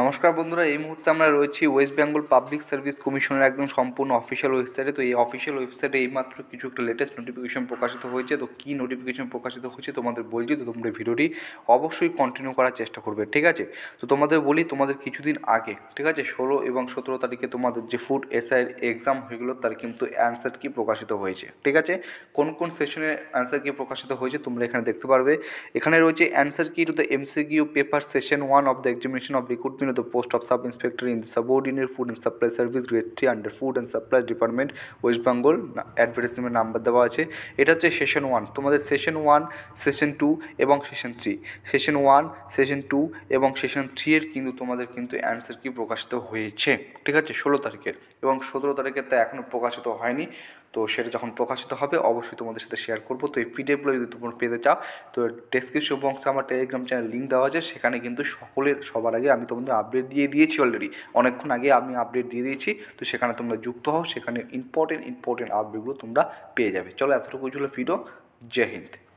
নমস্কার বন্ধুরা এই মুহূর্তে আমরা রয়েছি ওয়েস্ট বেঙ্গল পাবলিক সার্ভিস কমিশনের একদম সম্পূর্ণ অফিসিয়াল ওয়েবসাইটে তো এই অফিসিয়াল ওয়েবসাইটে এইমাত্র কিছু একটা লেটেস্ট নোটিফিকেশন প্রকাশিত হয়েছে তো কী নোটিফিকেশন প্রকাশিত হয়েছে তোমাদের বলছি তো তোমরা ভিডিওটি অবশ্যই কন্টিনিউ করার চেষ্টা করবে ঠিক আছে তো তোমাদের বলি তোমাদের কিছুদিন আগে ঠিক আছে ষোলো এবং সতেরো তারিখে তোমাদের যে ফুড এসআইয়ের এক্সাম হয়েগুলো তার কিন্তু অ্যান্সার কি প্রকাশিত হয়েছে ঠিক আছে কোন কোন সেশনের অ্যান্সার কি প্রকাশিত হয়েছে তোমরা এখানে দেখতে পারবে এখানে রয়েছে answer key to the MCQ paper session one of the examination of recruit Rukmini the post of Sub Inspector in the Subordinate Food and Supply Service Grade 3 under Food and Supply Department West Bengal advertisement number দেওয়া আছে এটা হচ্ছে session one তোমাদের session one session two এবং session three session one session two এবং session three এর কিন্তু তোমাদের কিন্তু অ্যান্সার কি প্রকাশিত হয়েছে ঠিক আছে ষোলো তারিখের এবং সতেরো তারিখের তা এখনও প্রকাশিত হয়নি তো সেটা যখন প্রকাশিত হবে অবশ্যই তোমাদের সাথে শেয়ার করবো তো এই পিডিএফগুলো যদি তোমরা পেতে চাও তো ডেসক্রিপশন বক্সে আমার টেলিগ্রাম চ্যানেল লিঙ্ক দেওয়া আছে সেখানে কিন্তু সকলের সবার আগে আমি তোমাদের তোমাদের আপডেট দিয়ে দিয়েছি অলরেডি অনেকক্ষণ আগে আমি আপডেট দিয়ে দিয়েছি তো সেখানে তোমরা যুক্ত হও সেখানে ইম্পর্টেন্ট ইম্পর্টেন্ট আপডেটগুলো তোমরা পেয়ে যাবে চলো এতটুকু ছিল ফিরো জয় হিন্দ